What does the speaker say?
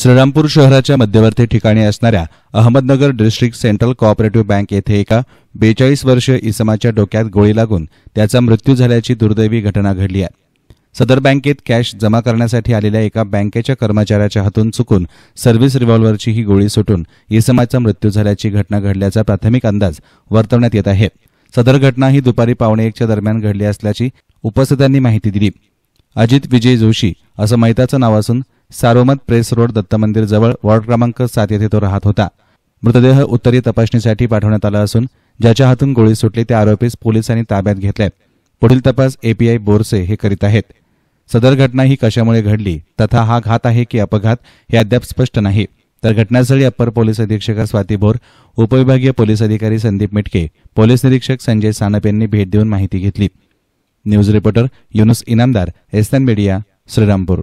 श्रीरामपूर शहराच्या मध्यवर्ती ठिकाणी असणाऱ्या Ahmednagar district central cooperative bank येथे एका बेचाळीस वर्षीय इसमाच्या डोक्यात गोळी लागून त्याचा मृत्यू झाल्याची दुर्दैवी घटना घडली आहे सदर बँकेत कॅश जमा करण्यासाठी आलेल्या एका बँकेच्या कर्मचाऱ्याच्या हातून चुकून सर्व्हिस रिव्हॉल्व्हरची ही गोळी सुटून इसमाचा मृत्यू झाल्याची घटना घडल्याचा प्राथमिक अंदाज वर्तवण्यात येत आहे सदर घटना ही दुपारी पावणे एकच्या दरम्यान घडली असल्याची उपस्थितांनी माहिती दिली अजित विजय जोशी असं मैताचं नाव असून सारोमत प्रेस रोड दत्तमंदिर मंदिर जवळ वॉर्ड क्रमांक सात येथे तो राहत होता मृतदेह उत्तरीय तपासणीसाठी पाठवण्यात आला असून ज्याच्या हातून गोळी सुटली त्या आरोपीस पोलिसांनी ताब्यात घेतले पुढील तपास एपीआय बोरसे हे करीत आहेत सदर घटना ही कशामुळे घडली तथा हा घात आहे की अपघात हे अद्याप स्पष्ट नाही तर घटनास्थळी अप्पर पोलीस अधीक्षक स्वाती बोर उपविभागीय पोलीस अधिकारी संदीप मिटके पोलीस निरीक्षक संजय सानप यांनी भेट देऊन माहिती घेतली news reporter Yunus Inamdar SN media Shrirampur